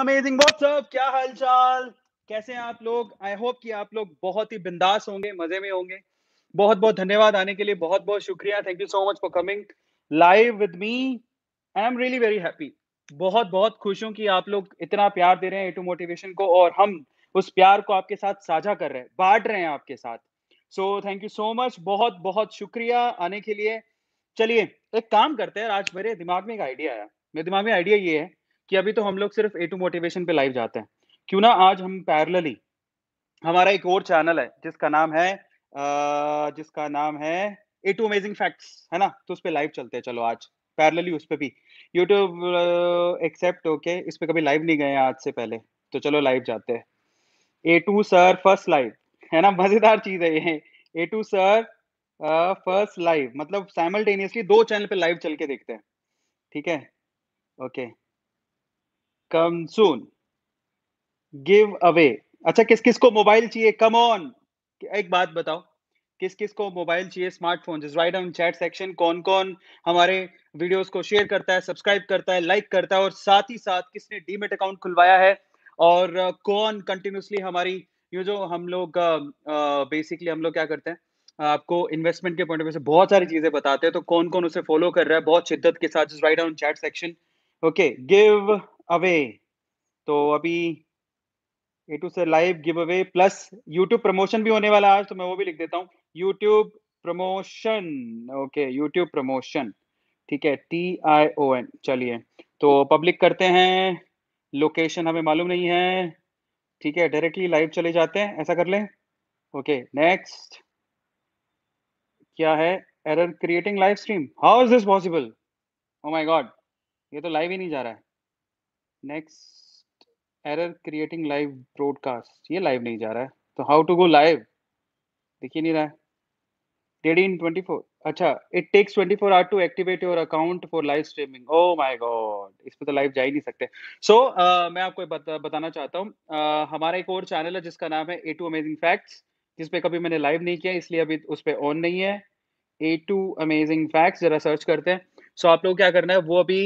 Amazing WhatsApp क्या हालचाल कैसे हैं आप लोग आई होप कि आप लोग बहुत ही बिंदास होंगे मजे में होंगे बहुत बहुत धन्यवाद आने के लिए बहुत बहुत शुक्रिया thank you so much for coming live with me I am really very happy बहुत बहुत खुश हूं कि आप लोग इतना प्यार दे रहे हैं ए टू मोटिवेशन को और हम उस प्यार को आपके साथ साझा कर रहे हैं बांट रहे हैं आपके साथ so thank you so much बहुत बहुत शुक्रिया आने के लिए चलिए एक काम करते हैं आज मेरे दिमाग में एक आइडिया आया मेरे दिमाग में आइडिया ये है कि अभी तो हम लोग सिर्फ ए टू मोटिवेशन पे लाइव जाते हैं क्यों ना आज हम पैरलली हमारा एक और चैनल है जिसका नाम है जिसका नाम है ए टू अमेजिंग फैक्ट्स है ना तो उस पर लाइव चलते हैं चलो आज पैरलली उस पर भी यूट्यूब एक्सेप्ट ओके इस पर कभी लाइव नहीं गए आज से पहले तो चलो लाइव जाते हैं A two sir first live है ना मजेदार चीज है ये A two sir first live मतलब साइमल्टेनियसली दो चैनल पे लाइव चल के देखते हैं ठीक है ओके okay. कम सुन गिव अवे अच्छा किस किस को मोबाइल चाहिए कम ऑन एक बात बताओ किस किस को मोबाइल चाहिए स्मार्टफोन जिस राइट ऑन चैट सेक्शन कौन कौन हमारे वीडियोस को शेयर करता है सब्सक्राइब करता है लाइक करता है और साथ ही साथ किसने डीमेट अकाउंट खुलवाया है और uh, कौन कंटिन्यूसली हमारी ये जो हम लोग बेसिकली uh, uh, हम लोग क्या करते हैं आपको इन्वेस्टमेंट के पॉइंट ऑफ व्यू से बहुत सारी चीजें बताते हैं तो कौन कौन उसे फॉलो कर रहा है बहुत शिद्दत के साथ जिस right on chat section okay give away तो अभी ए टू से live give away plus YouTube promotion भी होने वाला आज तो मैं वो भी लिख देता हूँ YouTube promotion okay YouTube promotion ठीक है टी आई ओ एन चलिए तो पब्लिक करते हैं लोकेशन हमें मालूम नहीं है ठीक है डायरेक्टली लाइव चले जाते हैं ऐसा कर लें ओके नेक्स्ट क्या है error creating live stream how is this possible oh my god ये तो लाइव ही नहीं जा रहा है next error creating live broadcast ये लाइव नहीं जा रहा है तो हाउ टू गो लाइव दिख ही नहीं रहा है डेडी इन ट्वेंटी फोर अच्छा it takes twenty four hour to activate your account for live streaming oh my god इस पर तो लाइव जा ही नहीं सकते सो so, uh, मैं आपको बता, बताना चाहता हूँ uh, हमारा एक और चैनल है जिसका नाम है ए टू अमेजिंग फैक्ट्स जिसपे कभी मैंने लाइव नहीं किया इसलिए अभी उस पर ऑन नहीं है ए टू अमेजिंग फैक्ट्स जरा सर्च करते हैं सो so, आप लोग क्या करना है वो अभी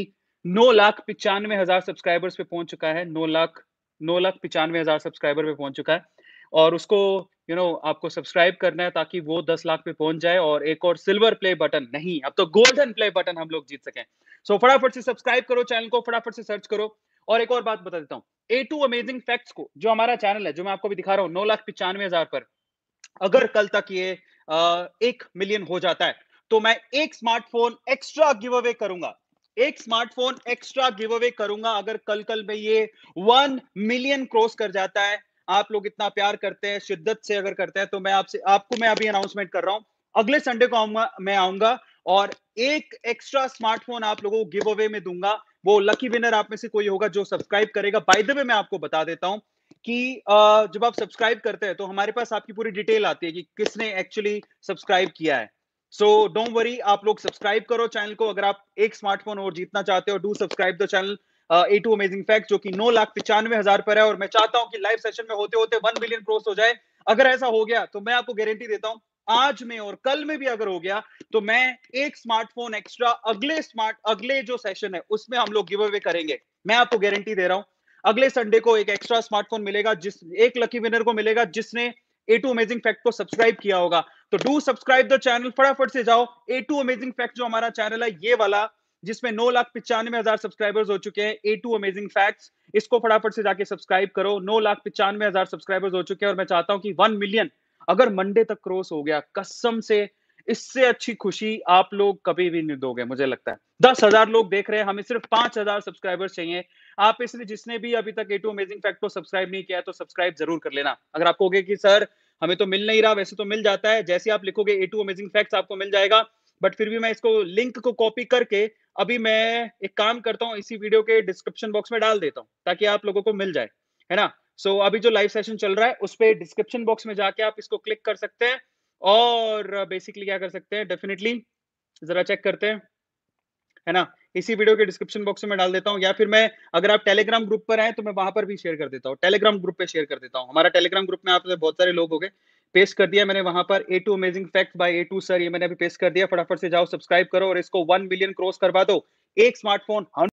नौ लाख पिचानवे हजार सब्सक्राइबर्स पे पहुंच चुका है नौ लाख नौ लाख पिचानवे हजार सब्सक्राइबर पे पहुंच चुका है और उसको यू you नो know, आपको सब्सक्राइब करना है ताकि वो दस लाख पे पहुंच जाए और एक और सिल्वर प्ले बटन नहीं अब तो गोल्डन प्ले बटन हम लोग जीत सके सो so, फटाफट से सब्सक्राइब करो चैनल को फटाफट से सर्च करो और एक और बात बता देता हूँ ए टू अमेजिंग फैक्ट्स को जो हमारा चैनल है जो मैं आपको भी दिखा रहा हूँ नौ लाख पिचानवे हजार पर अगर कल तक ये आ, एक मिलियन हो जाता है तो मैं एक स्मार्टफोन एक्स्ट्रा गिव अवे करूंगा एक स्मार्टफोन एक्स्ट्रा गिव अवे करूंगा अगर कल कल में ये वन मिलियन क्रॉस कर जाता है आप लोग इतना प्यार करते हैं शिद्दत से अगर करते हैं तो मैं आपसे आपको मैं अभी अनाउंसमेंट कर रहा हूं अगले संडे को आऊंगा मैं आऊंगा और एक एक्स्ट्रा स्मार्टफोन आप लोगों को गिव अवे में दूंगा वो लकी विनर आप में से कोई होगा जो सब्सक्राइब करेगा बाय द वे मैं आपको बता देता हूं कि जब आप सब्सक्राइब करते हैं तो हमारे पास आपकी पूरी डिटेल आती है कि किसने एक्चुअली सब्सक्राइब किया है सो डोंट वरी आप लोग सब्सक्राइब करो चैनल को अगर आप एक स्मार्टफोन और जीतना चाहते हो do subscribe the channel A two amazing fact जो कि नौ लाख पिचानवे हजार पर है और मैं चाहता हूं कि लाइव सेशन में होते होते वन बिलियन क्रॉस हो जाए अगर ऐसा हो गया तो मैं आपको गारंटी देता हूं आज में और कल में भी अगर हो गया तो मैं एक स्मार्टफोन एक्स्ट्रा अगले स्मार्ट अगले जो सेशन है उसमें हम लोग गिव अवे करेंगे मैं आपको गारंटी दे रहा हूं अगले संडे को एक एक्स्ट्रा स्मार्टफोन मिलेगा जिस एक लकी विनर को मिलेगा जिसने ए टू अमेजिंग फैक्ट को सब्सक्राइब किया होगा तो डू सब्सक्राइब द चैनल फटाफट से जाओ ए टू अमेजिंग फैक्ट जो हमारा चैनल है ये वाला जिसमें नौ लाख पिचानवे हजार सब्सक्राइबर्स हो चुके हैं ए टू अमेजिंग फैक्ट्स इसको फटाफट से जाके सब्सक्राइब करो नौ लाख पिचानवे हजार सब्सक्राइबर्स हो चुके हैं और मैं चाहता हूं कि वन मिलियन अगर मंडे तक क्रॉस हो गया कसम से इससे अच्छी खुशी आप लोग कभी भी नहीं दोगे मुझे लगता है दस हजार लोग देख रहे हैं हमें सिर्फ पांच हजार सब्सक्राइबर्स चाहिए आप इसलिए जिसने भी अभी तक ए टू अमेजिंग फैक्ट को सब्सक्राइब नहीं किया तो सब्सक्राइब जरूर कर लेना अगर आपको कहोगे कि सर हमें तो मिल नहीं रहा वैसे तो मिल जाता है जैसे आप लिखोगे ए टू अमेजिंग फैक्ट्स आपको मिल जाएगा बट फिर भी मैं इसको लिंक को कॉपी करके अभी मैं एक काम करता हूँ इसी वीडियो के डिस्क्रिप्शन बॉक्स में डाल देता हूँ ताकि आप लोगों को मिल जाए है ना सो so, अभी जो लाइव सेशन चल रहा है उस पर डिस्क्रिप्शन बॉक्स में जाके आप इसको क्लिक कर सकते हैं और बेसिकली क्या कर सकते हैं डेफिनेटली जरा चेक करते हैं है ना इसी वीडियो के डिस्क्रिप्शन बॉक्स में डाल देता हूँ या फिर मैं अगर आप टेलीग्राम ग्रुप पर आए तो मैं वहां पर भी शेयर कर देता हूँ टेलीग्राम ग्रुप पे शेयर कर देता हूँ हमारा टेलीग्राम ग्रुप में आपसे बहुत सारे लोग हो गए पेस्ट कर दिया मैंने वहां पर A two amazing fact by A two sir ये मैंने अभी पेस्ट कर दिया फटाफट से जाओ सब्सक्राइब करो और इसको वन मिलियन क्रॉस करवा दो एक स्मार्टफोन